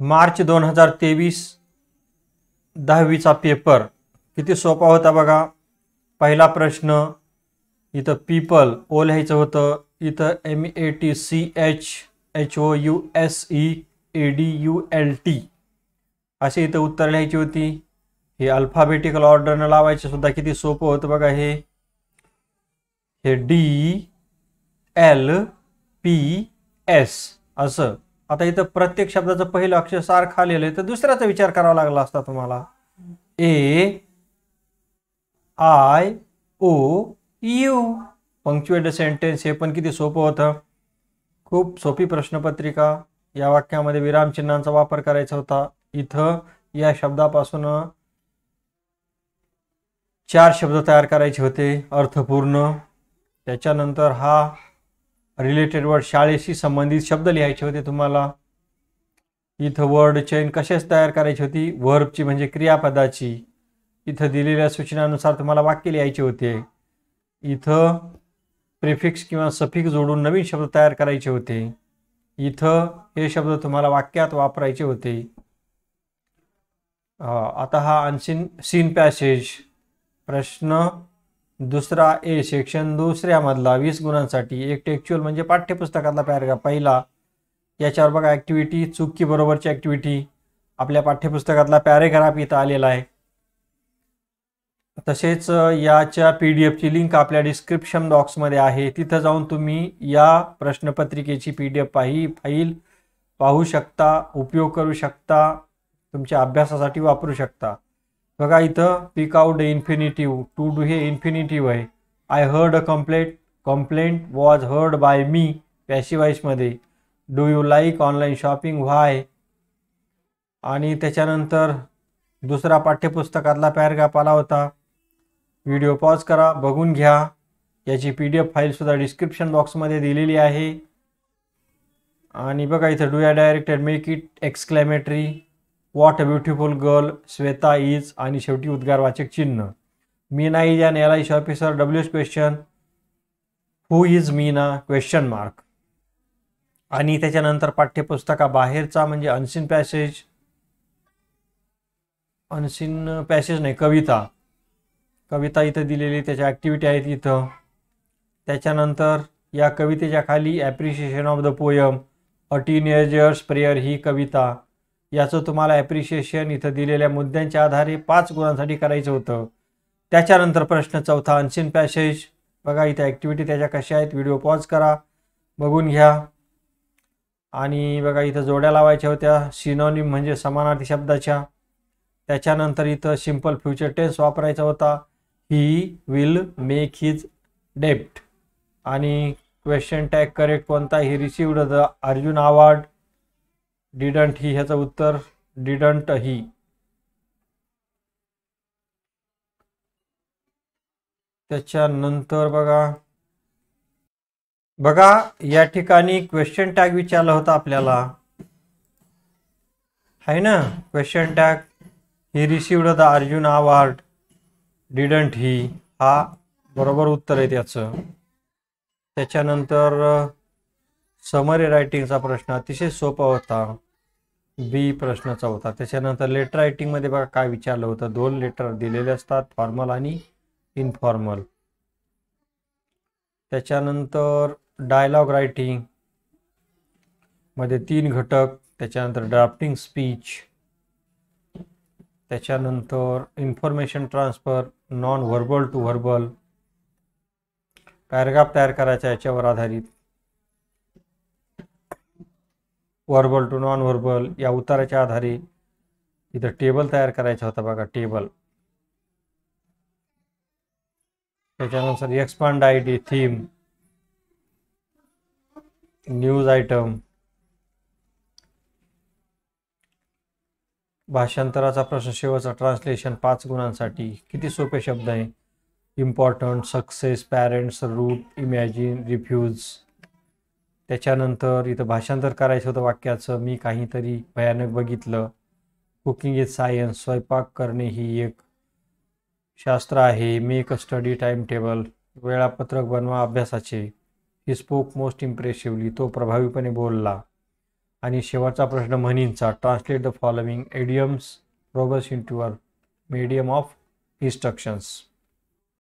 मार्च दोन हजार तेवीस दहावीचा पेपर किती सोपा होता बघा पहिला प्रश्न इथं पीपल ओ लिहायचं होतं इथं M A T C H H O U S E A D U L T असे इथं उत्तर लिहायची होती हे अल्फाबेटिकल ऑर्डरनं लावायचे सुद्धा किती सोपं होतं बघा हे हे डी एल पी एस असं आता इथं प्रत्येक शब्दाचं पहिलं अक्षर सारखा आलेलं आहे तर दुसऱ्याचा विचार करावा लागला असता तुम्हाला A I O U punctuated sentence हे पण किती सोपं होतं खूप सोपी प्रश्नपत्रिका या वाक्यामध्ये विरामचिन्हांचा वापर करायचा होता इथं या शब्दापासून चार शब्द तयार करायचे होते अर्थपूर्ण त्याच्यानंतर हा रिलेटेड वर्ड शाळेशी संबंधित शब्द लिहायचे होते तुम्हाला इथं वर्ड चेन कशाच तयार करायची होती वर्बची म्हणजे क्रियापदाची इथं दिलेल्या सूचनानुसार तुम्हाला वाक्य लिहायचे होते इथं प्रिफिक्स किंवा सफिक्स जोडून नवीन शब्द तयार करायचे होते इथं हे शब्द तुम्हाला वाक्यात वापरायचे होते आता हा अनसीन सीन पॅसेज प्रश्न दुसरा ए सेक्शन दुसऱ्यामधला वीस गुणांसाठी एक टेक्च्युअल म्हणजे पाठ्यपुस्तकातला पॅराग्राफ पहिला याच्यावर बघा ॲक्टिव्हिटी चुकी बरोबरची ॲक्टिव्हिटी आपल्या पाठ्यपुस्तकातला पॅरेग्राफ इथं आलेला आहे तसेच याच्या पी डी एफची लिंक आपल्या डिस्क्रिप्शन बॉक्समध्ये आहे तिथं जाऊन तुम्ही या प्रश्नपत्रिकेची पी डी एफ पाही फाईल पाहू शकता उपयोग करू शकता तुमच्या अभ्यासासाठी वापरू शकता बघा इथं pick out infinitive to do हे इन्फिनिटिव्ह आहे I heard a complaint complaint was heard by me पॅशिवाईसमध्ये do you like online shopping why आणि त्याच्यानंतर दुसरा पाठ्यपुस्तकातला पॅरग्राफ आला होता व्हिडिओ पॉज करा बघून घ्या याची पी डी एफ फाईलसुद्धा डिस्क्रिप्शन बॉक्समध्ये दिलेली आहे आणि बघा इथं do as directed make it exclamatory what a beautiful girl Shweta is आणि शेवटी उद्गार वाचक चिन्ह Meena is an L IC officer W S question who is Meena question mark आणि त्याच्यानंतर पाठ्यपुस्तका बाहेरचा म्हणजे अनसिन पॅसेज अनसिन पॅसेज नाही कविता कविता इथं दिलेली त्याच्या ॲक्टिव्हिटी आहेत इथं त्याच्यानंतर या कवितेच्या खाली appreciation of the poem a teenager's prayer ही कविता याचं तुम्हाला ॲप्रिशिएशन इथं दिलेल्या मुद्द्यांच्या आधारे पाच गुणांसाठी करायचं होतं त्याच्यानंतर प्रश्न चौथा अनसिन पॅसेज बघा इथे ॲक्टिव्हिटी त्याच्या कशा आहेत व्हिडिओ पॉज करा बघून घ्या आणि बघा इथं जोड्या लावायच्या होत्या सिनॉनिम म्हणजे समानार्थी शब्दाच्या त्याच्यानंतर इथं सिम्पल फ्युचर टेन्स वापरायचा होता ही विल मेक हिज डेप्ट आणि क्वेश्चन टॅग करेक्ट कोणता he received the Arjun award didn't he ह्याचं उत्तर डिडंट ही त्याच्यानंतर बघा बघा या ठिकाणी क्वेश्चन टॅग विचारला होता आपल्याला आहे ना question tag he received the Arjun award didn't he हा बरोबर उत्तर आहे त्याचं त्याच्यानंतर समरी uh, रायटिंगचा प्रश्न अतिशय सोपा होता बी प्रश्नाचा होता त्याच्यानंतर लेटर रायटिंगमध्ये बघा काय विचारलं होतं दोन लेटर दिलेले असतात फॉर्मल आणि इनफॉर्मल त्याच्यानंतर डायलॉग रायटिंग मध्ये तीन घटक त्याच्यानंतर ड्राफ्टिंग स्पीच त्याच्यानंतर information transfer non verbal to verbal paragraph तयार करायचा याच्यावर आधारित व्हर्बल टू नॉन व्हर्बल या उत्तराच्या आधारे इथं टेबल तयार करायचा होता बघा टेबल त्याच्यानुसार expand I D theme news item भाषांतराचा प्रश्न शेवटचा ट्रान्सलेशन पाच गुणांसाठी किती सोपे शब्द आहे important success parents root imagine refuse त्याच्यानंतर इथं भाषांतर करायचं होतं वाक्याचं मी काहीतरी भयानक बघितलं कुकिंग इज सायन्स स्वयंपाक करणे ही एक शास्त्र आहे make a study time table वेळापत्रक बनवा अभ्यासाचे ही स्पोक मोस्ट इम्प्रेसिव्हली तो प्रभावीपणे बोलला आणि शेवटचा प्रश्न म्हणींचा translate the following idioms proverbs in to your medium of instructions